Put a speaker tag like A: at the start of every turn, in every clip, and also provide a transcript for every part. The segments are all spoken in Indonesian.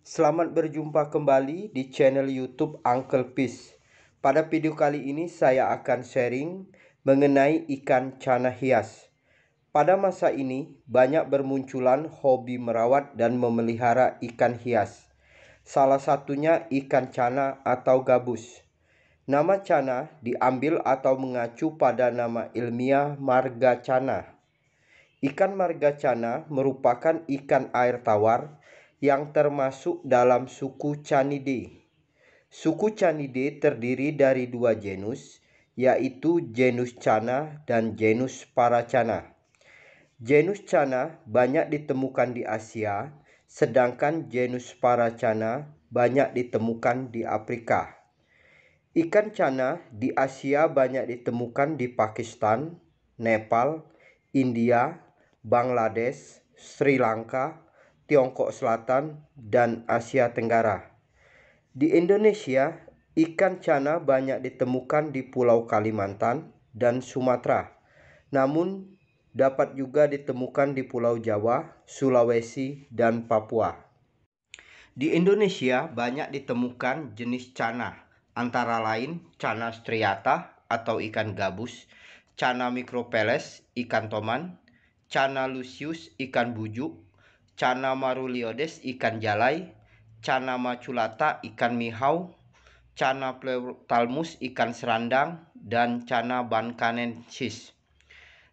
A: Selamat berjumpa kembali di channel YouTube Uncle Fish. Pada video kali ini saya akan sharing mengenai ikan cana hias. Pada masa ini banyak bermunculan hobi merawat dan memelihara ikan hias. Salah satunya ikan cana atau gabus. Nama cana diambil atau mengacu pada nama ilmiah marga cana. Ikan marga cana merupakan ikan air tawar yang termasuk dalam suku Canidae. Suku Canidae terdiri dari dua genus, yaitu genus Cana dan genus Paracana. Genus Cana banyak ditemukan di Asia, sedangkan genus Paracana banyak ditemukan di Afrika. Ikan cana di Asia banyak ditemukan di Pakistan, Nepal, India, Bangladesh, Sri Lanka, Tiongkok Selatan, dan Asia Tenggara. Di Indonesia, ikan cana banyak ditemukan di Pulau Kalimantan dan Sumatera, namun dapat juga ditemukan di Pulau Jawa, Sulawesi, dan Papua. Di Indonesia, banyak ditemukan jenis cana, antara lain cana striata atau ikan gabus, cana micropeles ikan toman, cana lucius ikan bujuk, Canama maruliodes ikan jalai, cana maculata ikan mihau, Cana pleutalmus ikan serandang, dan Cana bankanensis.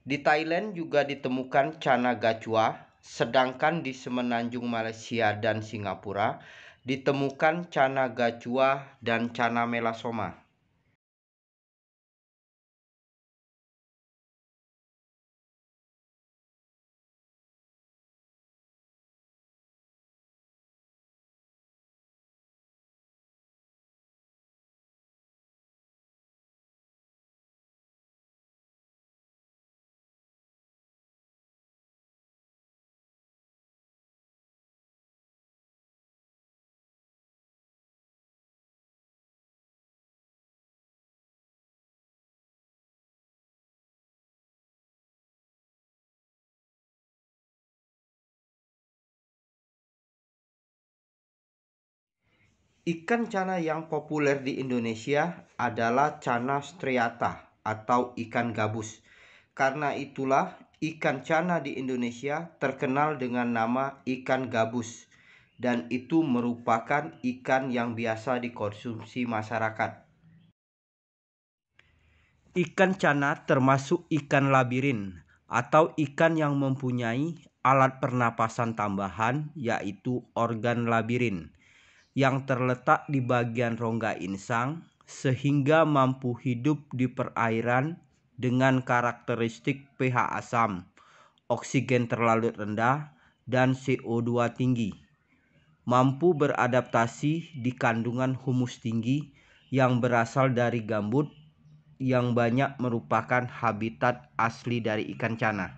A: Di Thailand juga ditemukan Cana gacua, sedangkan di semenanjung Malaysia dan Singapura ditemukan Cana gacua dan Cana melasoma. Ikan cana yang populer di Indonesia adalah cana striata atau ikan gabus. Karena itulah ikan cana di Indonesia terkenal dengan nama ikan gabus dan itu merupakan ikan yang biasa dikonsumsi masyarakat. Ikan cana termasuk ikan labirin atau ikan yang mempunyai alat pernapasan tambahan yaitu organ labirin yang terletak di bagian rongga insang sehingga mampu hidup di perairan dengan karakteristik pH asam, oksigen terlalu rendah, dan CO2 tinggi. Mampu beradaptasi di kandungan humus tinggi yang berasal dari gambut yang banyak merupakan habitat asli dari ikan cana.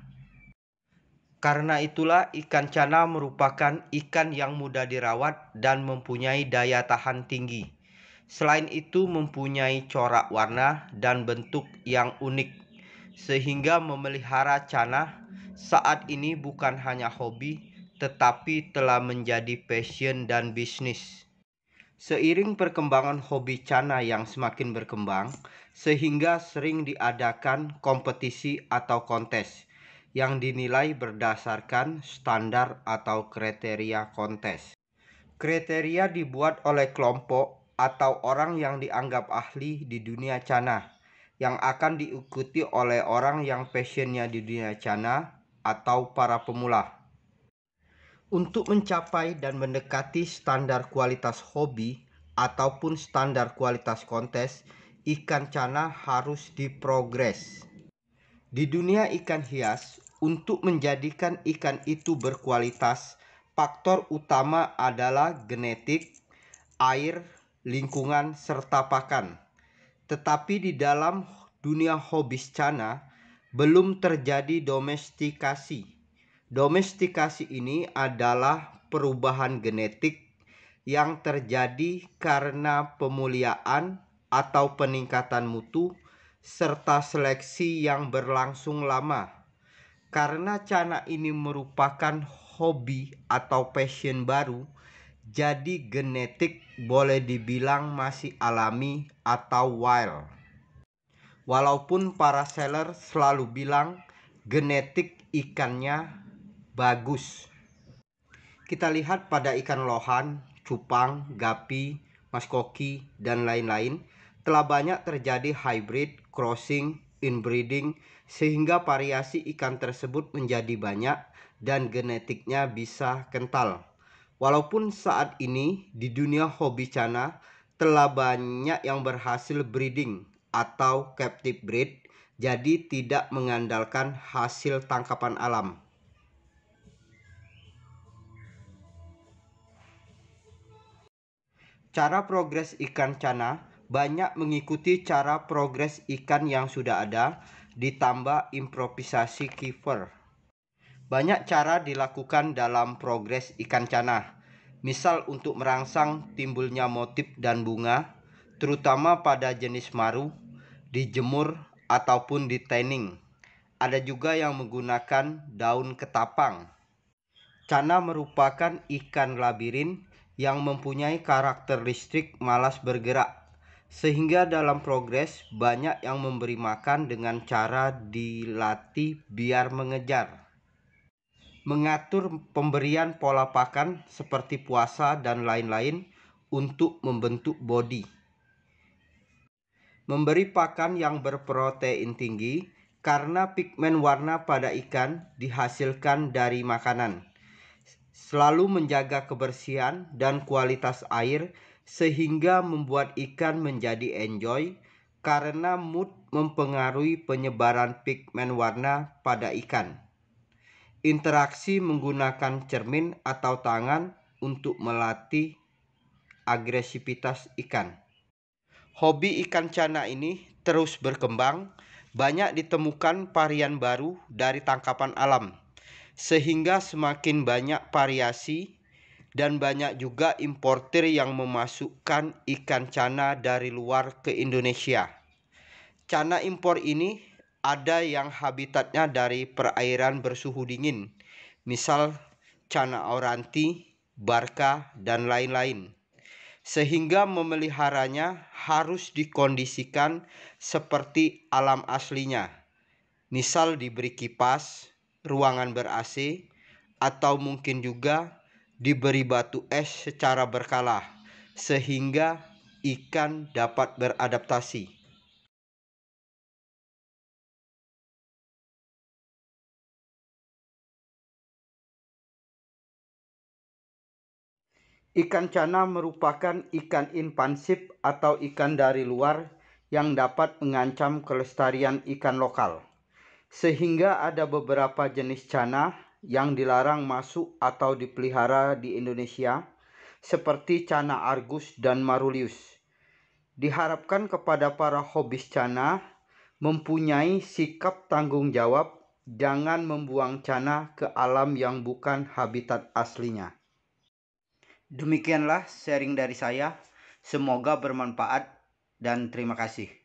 A: Karena itulah ikan cana merupakan ikan yang mudah dirawat dan mempunyai daya tahan tinggi. Selain itu mempunyai corak warna dan bentuk yang unik sehingga memelihara cana saat ini bukan hanya hobi tetapi telah menjadi passion dan bisnis. Seiring perkembangan hobi cana yang semakin berkembang sehingga sering diadakan kompetisi atau kontes yang dinilai berdasarkan standar atau kriteria kontes. Kriteria dibuat oleh kelompok atau orang yang dianggap ahli di dunia cana, yang akan diikuti oleh orang yang passionnya di dunia cana atau para pemula. Untuk mencapai dan mendekati standar kualitas hobi ataupun standar kualitas kontes, ikan cana harus diprogres. Di dunia ikan hias, untuk menjadikan ikan itu berkualitas, faktor utama adalah genetik, air, lingkungan, serta pakan. Tetapi di dalam dunia cana belum terjadi domestikasi. Domestikasi ini adalah perubahan genetik yang terjadi karena pemuliaan atau peningkatan mutu serta seleksi yang berlangsung lama karena Cana ini merupakan hobi atau passion baru, jadi genetik boleh dibilang masih alami atau wild. Walaupun para seller selalu bilang genetik ikannya bagus. Kita lihat pada ikan lohan, cupang, gapi, maskoki, dan lain-lain telah banyak terjadi hybrid, crossing, inbreeding sehingga variasi ikan tersebut menjadi banyak dan genetiknya bisa kental. Walaupun saat ini di dunia hobi cana telah banyak yang berhasil breeding atau captive breed, jadi tidak mengandalkan hasil tangkapan alam. Cara progres ikan cana banyak mengikuti cara progres ikan yang sudah ada, ditambah improvisasi kiper. Banyak cara dilakukan dalam progres ikan cana, misal untuk merangsang timbulnya motif dan bunga, terutama pada jenis maru, dijemur, ataupun di tanning. Ada juga yang menggunakan daun ketapang. Cana merupakan ikan labirin yang mempunyai karakteristik malas bergerak sehingga dalam progres banyak yang memberi makan dengan cara dilatih biar mengejar. Mengatur pemberian pola pakan seperti puasa dan lain-lain untuk membentuk body Memberi pakan yang berprotein tinggi karena pigmen warna pada ikan dihasilkan dari makanan. Selalu menjaga kebersihan dan kualitas air sehingga membuat ikan menjadi enjoy karena mood mempengaruhi penyebaran pigmen warna pada ikan. Interaksi menggunakan cermin atau tangan untuk melatih agresivitas ikan. Hobi ikan cana ini terus berkembang, banyak ditemukan varian baru dari tangkapan alam, sehingga semakin banyak variasi dan banyak juga importer yang memasukkan ikan cana dari luar ke Indonesia. Cana impor ini ada yang habitatnya dari perairan bersuhu dingin, misal cana auranti, barka, dan lain-lain. Sehingga memeliharanya harus dikondisikan seperti alam aslinya, misal diberi kipas, ruangan ber-AC, atau mungkin juga diberi batu es secara berkala sehingga ikan dapat beradaptasi. Ikan cana merupakan ikan invasif atau ikan dari luar yang dapat mengancam kelestarian ikan lokal. Sehingga ada beberapa jenis cana yang dilarang masuk atau dipelihara di Indonesia seperti cana argus dan marulius. Diharapkan kepada para hobis cana mempunyai sikap tanggung jawab jangan membuang cana ke alam yang bukan habitat aslinya. Demikianlah sharing dari saya. Semoga bermanfaat dan terima kasih.